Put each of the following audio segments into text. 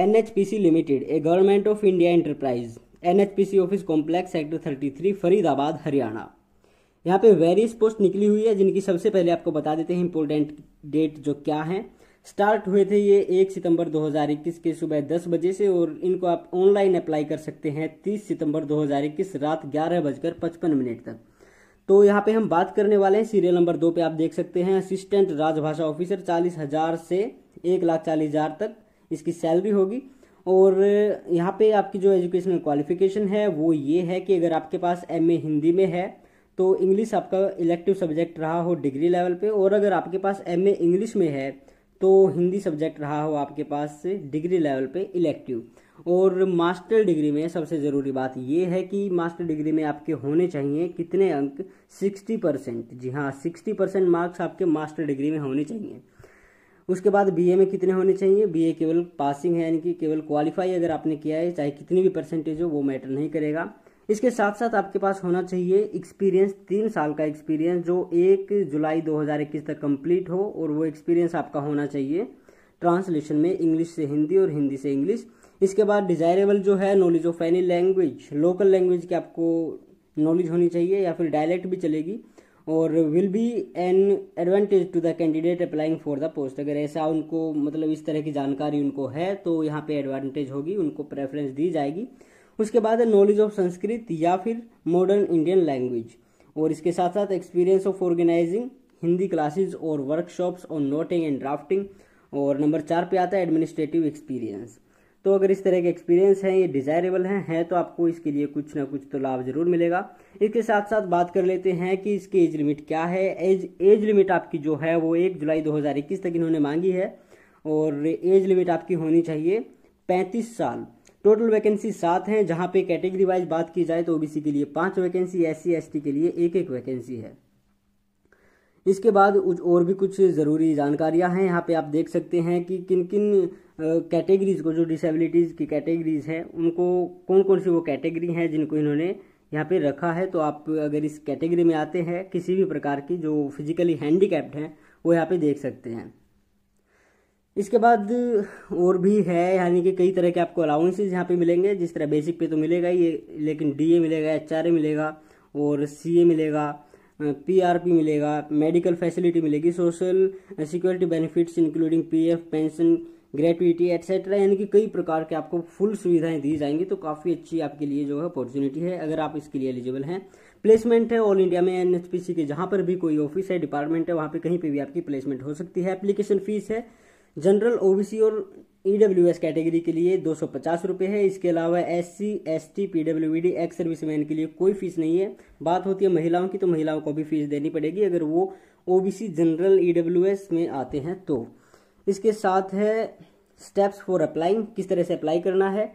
NHPC limited a government of India enterprise NHPC office complex sector thirty three Faridabad Haryana यहाँ पे various post निकली हुई है जिनकी सबसे पहले आपको बता देते हैं इंपॉर्टेंट डेट जो क्या है स्टार्ट हुए थे ये एक सितंबर 2021 के सुबह दस बजे से और इनको आप ऑनलाइन अप्लाई कर सकते हैं 30 सितंबर 2021 रात ग्यारह बजकर पचपन मिनट तक तो यहाँ पे हम बात करने वाले हैं सीरियल नंबर दो पे आप देख सकते हैं असिस्टेंट राजभाषा ऑफिसर चालीस हजार से एक लाख चालीस हजार तक इसकी सैलरी होगी और यहाँ पे आपकी जो एजुकेशनल क्वालिफिकेशन है वो ये है कि अगर आपके पास एम हिंदी में है तो इंग्लिश आपका इलेक्टिव सब्जेक्ट रहा हो डिग्री लेवल पे और अगर आपके पास एम इंग्लिश में है तो हिंदी सब्जेक्ट रहा हो आपके पास डिग्री लेवल पे इलेक्टिव और मास्टर डिग्री में सबसे ज़रूरी बात यह है कि मास्टर डिग्री में आपके होने चाहिए कितने अंक सिक्सटी परसेंट जी हाँ सिक्सटी परसेंट मार्क्स आपके मास्टर डिग्री में होने चाहिए उसके बाद बीए में कितने होने चाहिए बीए केवल पासिंग है यानी कि केवल क्वालिफाई अगर आपने किया है चाहे कितनी भी परसेंटेज हो वो मैटर नहीं करेगा इसके साथ साथ आपके पास होना चाहिए एक्सपीरियंस तीन साल का एक्सपीरियंस जो एक जुलाई 2021 तक कंप्लीट हो और वो एक्सपीरियंस आपका होना चाहिए ट्रांसलेशन में इंग्लिश से हिंदी और हिंदी से इंग्लिश इसके बाद डिजायरेबल जो है knowledge of any language local language की आपको नॉलेज होनी चाहिए या फिर डायलेक्ट भी चलेगी और will be an advantage to the candidate applying for the post अगर ऐसा उनको मतलब इस तरह की जानकारी उनको है तो यहाँ पे एडवांटेज होगी उनको प्रेफरेंस दी जाएगी उसके बाद नॉलेज ऑफ संस्कृत या फिर मॉडर्न इंडियन लैंग्वेज और इसके साथ साथ experience of organising Hindi classes और वर्कशॉप्स और नोटिंग एंड ड्राफ्टिंग और नंबर चार पे आता है एडमिनिस्ट्रेटिव एक्सपीरियंस तो अगर इस तरह के एक्सपीरियंस हैं ये डिज़ायरेबल हैं है तो आपको इसके लिए कुछ ना कुछ तो लाभ ज़रूर मिलेगा इसके साथ साथ बात कर लेते हैं कि इसकी एज लिमिट क्या है एज एज लिमिट आपकी जो है वो एक जुलाई 2021 तक इन्होंने मांगी है और एज लिमिट आपकी होनी चाहिए पैंतीस साल टोटल वैकेंसी सात हैं जहाँ पे कैटेगरी वाइज बात की जाए तो ओ के लिए पाँच वैकेंसी एस सी के लिए एक एक वैकेंसी है इसके बाद और भी कुछ ज़रूरी जानकारियां हैं यहाँ पे आप देख सकते हैं कि किन किन कैटेगरीज़ को जो डिसेबिलिटीज़ की कैटेगरीज़ हैं उनको कौन कौन सी वो कैटेगरी हैं जिनको इन्होंने यहाँ पे रखा है तो आप अगर इस कैटेगरी में आते हैं किसी भी प्रकार की जो फिजिकली हैंडीकैप्ड हैं वो यहाँ पे देख सकते हैं इसके बाद और भी है यानी कि कई तरह के आपको अलाउंसेज यहाँ पे मिलेंगे जिस तरह बेसिक पे तो मिलेगा ये लेकिन डी मिलेगा एच मिलेगा और सी मिलेगा पीआरपी मिलेगा मेडिकल फैसिलिटी मिलेगी social security benefits including PF pension gratuity etcetera यानी कि कई प्रकार के आपको फुल सुविधाएं दी जाएंगी तो काफ़ी अच्छी आपके लिए जो है अपॉर्चुनिटी है अगर आप इसके लिए एलिजिबल हैं प्लेसमेंट है ऑल इंडिया में एन के जहाँ पर भी कोई ऑफिस है डिपार्टमेंट है वहाँ पर कहीं पर भी आपकी प्लेसमेंट हो सकती है एप्लीकेशन फीस है जनरल ओबीसी और ई डब्ल्यू एस कैटेगरी के लिए दो सौ पचास रुपये है इसके अलावा S C S T P W D ex serviceman के लिए कोई फीस नहीं है बात होती है महिलाओं की तो महिलाओं को भी फीस देनी पड़ेगी अगर वो O B C general E W S में आते हैं तो इसके साथ है स्टेप्स फॉर अप्लाइंग किस तरह से अप्लाई करना है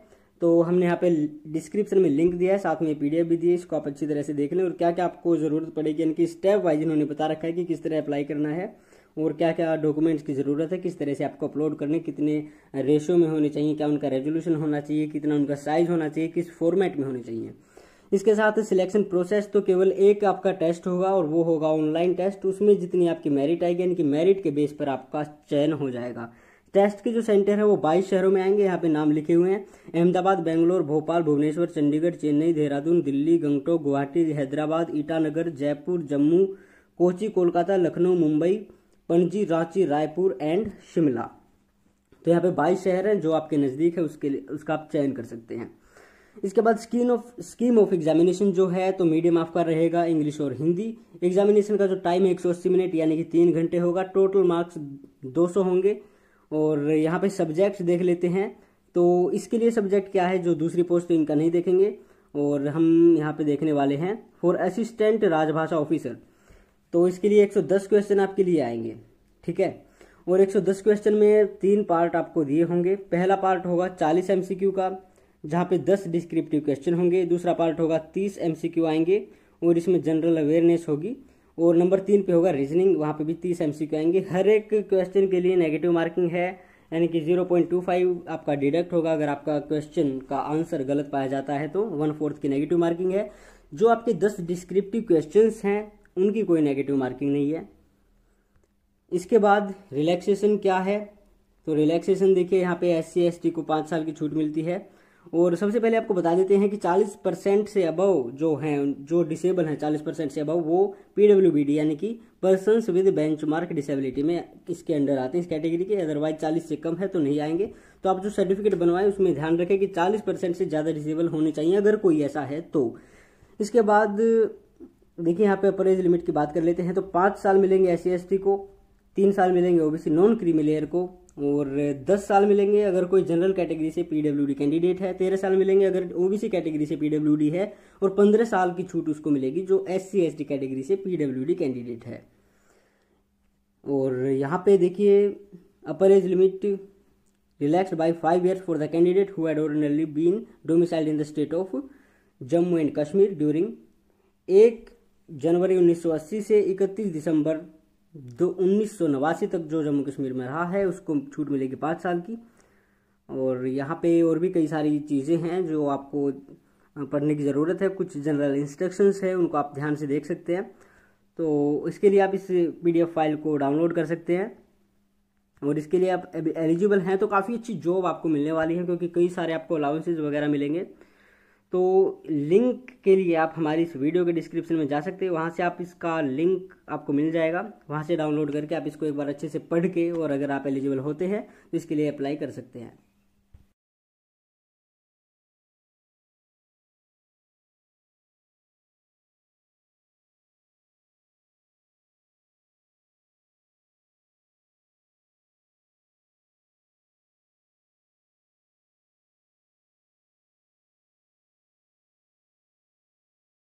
तो हमने यहाँ पे डिस्क्रिप्शन में लिंक दिया है साथ में एफ भी दी है इसको आप अच्छी तरह से देख लें और क्या क्या आपको ज़रूरत पड़ेगी इनकी स्टेप वाइज इन्होंने बता रखा है कि किस तरह अप्लाई करना है और क्या क्या डॉक्यूमेंट्स की ज़रूरत है किस तरह से आपको अपलोड करने कितने रेशियो में होने चाहिए क्या उनका रेजोल्यूशन होना चाहिए कितना उनका साइज़ होना चाहिए किस फॉर्मेट में होने चाहिए इसके साथ सिलेक्शन प्रोसेस तो केवल एक आपका टेस्ट होगा और वो होगा ऑनलाइन टेस्ट उसमें जितनी आपकी मेरिट आएगी यानी कि मेरिट के बेस पर आपका चयन हो जाएगा टेस्ट के जो सेंटर है वो 22 शहरों में आएंगे यहाँ पे नाम लिखे हुए हैं अहमदाबाद बेंगलोर भोपाल भुवनेश्वर चंडीगढ़ चेन्नई देहरादून दिल्ली गंगटोक गुवाहाटी हैदराबाद ईटानगर जयपुर जम्मू कोची कोलकाता लखनऊ मुंबई पणजी रांची रायपुर एंड शिमला तो यहाँ पे बाईस शहर हैं जो आपके नज़दीक है उसके लिए उसका आप चयन कर सकते हैं इसके बाद scheme of scheme of examination जो है तो मीडियम आपका रहेगा इंग्लिश और हिंदी एग्जामिनेशन का जो टाइम है एक मिनट यानी कि तीन घंटे होगा टोटल मार्क्स 200 होंगे और यहाँ पे सब्जेक्ट्स देख लेते हैं तो इसके लिए सब्जेक्ट क्या है जो दूसरी पोस्ट इनका नहीं देखेंगे और हम यहाँ पे देखने वाले हैं फॉर असिस्टेंट राजभाषा ऑफिसर तो इसके लिए 110 क्वेश्चन आपके लिए आएंगे ठीक है और 110 क्वेश्चन में तीन पार्ट आपको दिए होंगे पहला पार्ट होगा 40 एम का जहाँ पे 10 डिस्क्रिप्टिव क्वेश्चन होंगे दूसरा पार्ट होगा 30 एम आएंगे और इसमें जनरल अवेयरनेस होगी और नंबर तीन पे होगा रीजनिंग वहाँ पे भी तीस एम आएंगे हर एक क्वेश्चन के लिए नेगेटिव मार्किंग है यानी कि 0.25 आपका डिडक्ट होगा अगर आपका क्वेश्चन का आंसर गलत पाया जाता है तो वन फोर्थ की नेगेटिव मार्किंग है जो आपके 10 डिस्क्रिप्टिव क्वेश्चंस हैं उनकी कोई नेगेटिव मार्किंग नहीं है इसके बाद रिलैक्सेशन क्या है तो रिलैक्सेशन देखिए यहाँ पे एस सी को पाँच साल की छूट मिलती है और सबसे पहले आपको बता देते हैं कि 40 परसेंट से अबव जो हैं जो डिसेबल हैं 40 परसेंट से अबव वो पीडब्ल्यू यानी कि पर्सनस विद मार्क डिसेबिलिटी में इसके अंडर आते हैं इस कैटेगरी के अदरवाइज 40 से कम है तो नहीं आएंगे तो आप जो सर्टिफिकेट बनवाएं उसमें ध्यान रखें कि चालीस से ज़्यादा डिसेबल होने चाहिए अगर कोई ऐसा है तो इसके बाद देखिए यहाँ पे अपर एज लिमिट की बात कर लेते हैं तो पाँच साल मिलेंगे एस सी को तीन साल मिलेंगे ओबीसी नॉन क्रीमिलेयर को और दस साल मिलेंगे अगर कोई जनरल कैटेगरी से पीडब्ल्यूडी कैंडिडेट है तेरह साल मिलेंगे अगर ओबीसी कैटेगरी से पीडब्ल्यूडी है और पंद्रह साल की छूट उसको मिलेगी जो एस सी एस कैटेगरी से पीडब्ल्यूडी कैंडिडेट है और यहाँ पे देखिए upper age limit relaxed by five years for the candidate who had ordinarily been domiciled in the state of Jammu and Kashmir during एक जनवरी 1980 से 31 दिसंबर दो उन्नीस तक जो जम्मू कश्मीर में रहा है उसको छूट मिलेगी पाँच साल की और यहाँ पे और भी कई सारी चीज़ें हैं जो आपको पढ़ने की ज़रूरत है कुछ जनरल इंस्ट्रक्शंस है उनको आप ध्यान से देख सकते हैं तो इसके लिए आप इस पीडीएफ फाइल को डाउनलोड कर सकते हैं और इसके लिए आप एलिजिबल हैं तो काफ़ी अच्छी जॉब आपको मिलने वाली है क्योंकि कई सारे आपको अलाउंसेज वगैरह मिलेंगे तो लिंक के लिए आप हमारी इस वीडियो के डिस्क्रिप्शन में जा सकते हैं वहाँ से आप इसका लिंक आपको मिल जाएगा वहाँ से डाउनलोड करके आप इसको एक बार अच्छे से पढ़ के और अगर आप एलिजिबल होते हैं तो इसके लिए अप्लाई कर सकते हैं